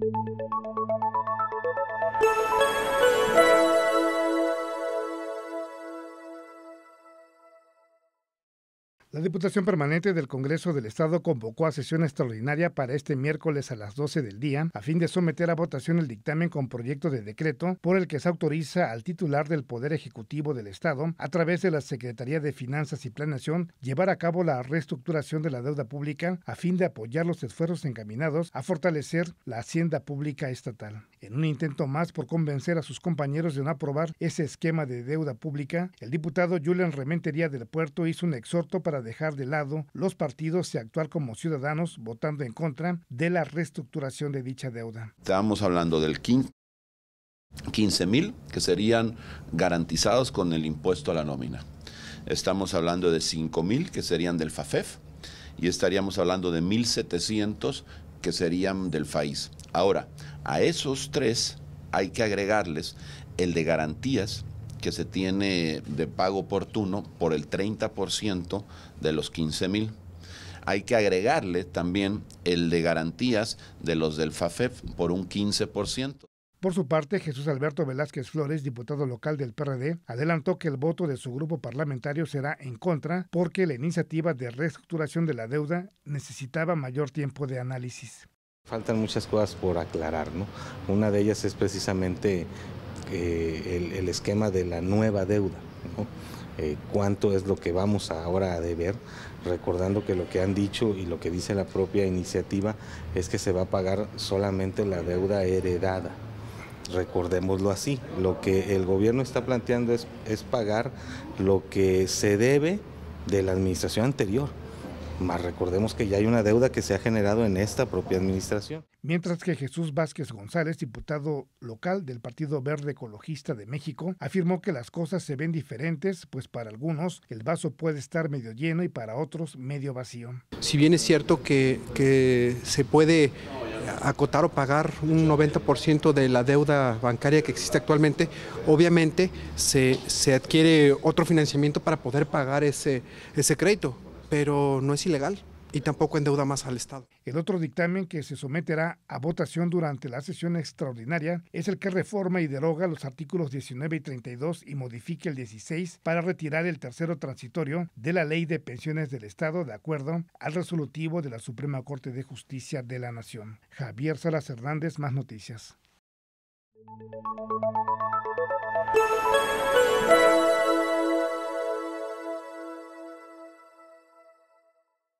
Thank you. La Diputación Permanente del Congreso del Estado convocó a sesión extraordinaria para este miércoles a las 12 del día a fin de someter a votación el dictamen con proyecto de decreto por el que se autoriza al titular del Poder Ejecutivo del Estado, a través de la Secretaría de Finanzas y Planeación, llevar a cabo la reestructuración de la deuda pública a fin de apoyar los esfuerzos encaminados a fortalecer la hacienda pública estatal. En un intento más por convencer a sus compañeros de no aprobar ese esquema de deuda pública, el diputado Julian Rementería del Puerto hizo un exhorto para dejar de lado los partidos y actuar como ciudadanos votando en contra de la reestructuración de dicha deuda. estamos hablando del 15 mil que serían garantizados con el impuesto a la nómina. Estamos hablando de 5 mil que serían del FAFEF y estaríamos hablando de 1.700 que serían del FAIS. Ahora, a esos tres hay que agregarles el de garantías que se tiene de pago oportuno por el 30% de los 15 mil. Hay que agregarle también el de garantías de los del FAFEP por un 15%. Por su parte, Jesús Alberto Velázquez Flores, diputado local del PRD, adelantó que el voto de su grupo parlamentario será en contra porque la iniciativa de reestructuración de la deuda necesitaba mayor tiempo de análisis. Faltan muchas cosas por aclarar, ¿no? Una de ellas es precisamente eh, el, esquema de la nueva deuda. Eh, cuánto es lo que vamos ahora a deber, recordando que lo que han dicho y lo que dice la propia iniciativa es que se va a pagar solamente la deuda heredada. Recordémoslo así, lo que el gobierno está planteando es pagar lo que se debe de la administración anterior. Más recordemos que ya hay una deuda que se ha generado en esta propia administración. Mientras que Jesús Vázquez González, diputado local del Partido Verde Ecologista de México, afirmó que las cosas se ven diferentes, pues para algunos el vaso puede estar medio lleno y para otros medio vacío. Si bien es cierto que, se puede acotar o pagar un 90% de la deuda bancaria que existe actualmente, obviamente se, adquiere otro financiamiento para poder pagar ese, ese crédito pero no es ilegal y tampoco endeuda más al Estado. El otro dictamen que se someterá a votación durante la sesión extraordinaria es el que reforma y deroga los artículos 19 y 32 y modifique el 16 para retirar el tercero transitorio de la Ley de Pensiones del Estado de acuerdo al resolutivo de la Suprema Corte de Justicia de la Nación. Javier Salas Hernández, más noticias.